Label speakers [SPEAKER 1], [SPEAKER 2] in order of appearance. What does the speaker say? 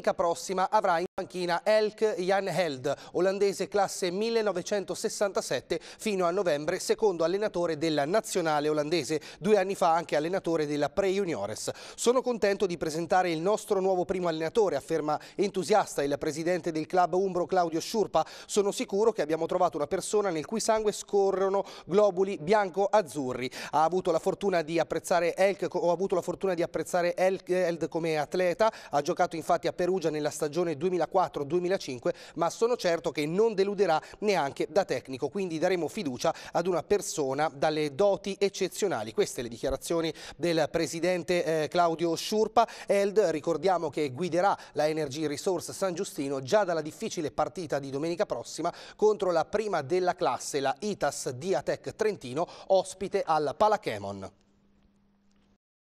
[SPEAKER 1] domenica prossima avrà in panchina Elk Jan Held, olandese classe 1967 fino a novembre, secondo allenatore della nazionale olandese, due anni fa anche allenatore della Pre-Juniores. Sono contento di presentare il nostro nuovo primo allenatore, afferma entusiasta il presidente del club Umbro Claudio Sciurpa. Sono sicuro che abbiamo trovato una persona nel cui sangue scorrono globuli bianco-azzurri. Ha avuto la fortuna di apprezzare Elk, ho avuto la fortuna di apprezzare Elk Held come atleta, ha giocato infatti a Perugia nella stagione 2014 2004-2005, ma sono certo che non deluderà neanche da tecnico, quindi daremo fiducia ad una persona dalle doti eccezionali. Queste le dichiarazioni del presidente eh, Claudio Sciurpa. Eld, ricordiamo che guiderà la Energy Resource San Giustino già dalla difficile partita di domenica prossima contro la prima della classe, la ITAS Diatec Trentino, ospite al Palachemon.